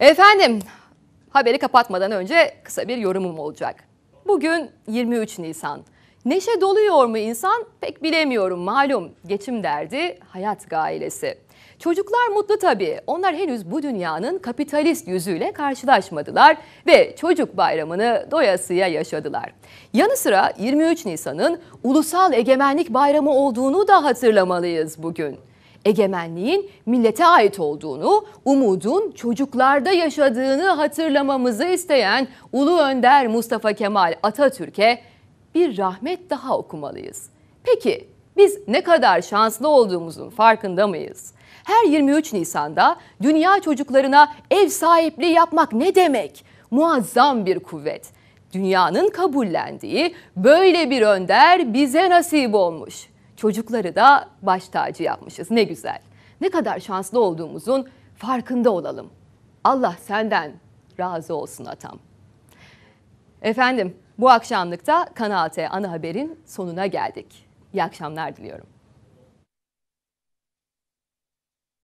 Efendim haberi kapatmadan önce kısa bir yorumum olacak. Bugün 23 Nisan. Neşe doluyor mu insan pek bilemiyorum malum. Geçim derdi hayat gailesi. Çocuklar mutlu tabii. Onlar henüz bu dünyanın kapitalist yüzüyle karşılaşmadılar ve çocuk bayramını doyasıya yaşadılar. Yanı sıra 23 Nisan'ın Ulusal Egemenlik Bayramı olduğunu da hatırlamalıyız bugün egemenliğin millete ait olduğunu, umudun çocuklarda yaşadığını hatırlamamızı isteyen Ulu Önder Mustafa Kemal Atatürk'e bir rahmet daha okumalıyız. Peki biz ne kadar şanslı olduğumuzun farkında mıyız? Her 23 Nisan'da dünya çocuklarına ev sahipliği yapmak ne demek? Muazzam bir kuvvet. Dünyanın kabullendiği böyle bir önder bize nasip olmuş çocukları da baş tacı yapmışız. Ne güzel. Ne kadar şanslı olduğumuzun farkında olalım. Allah senden razı olsun atam. Efendim bu akşamlıkta Kanal T ana haberin sonuna geldik. İyi akşamlar diliyorum.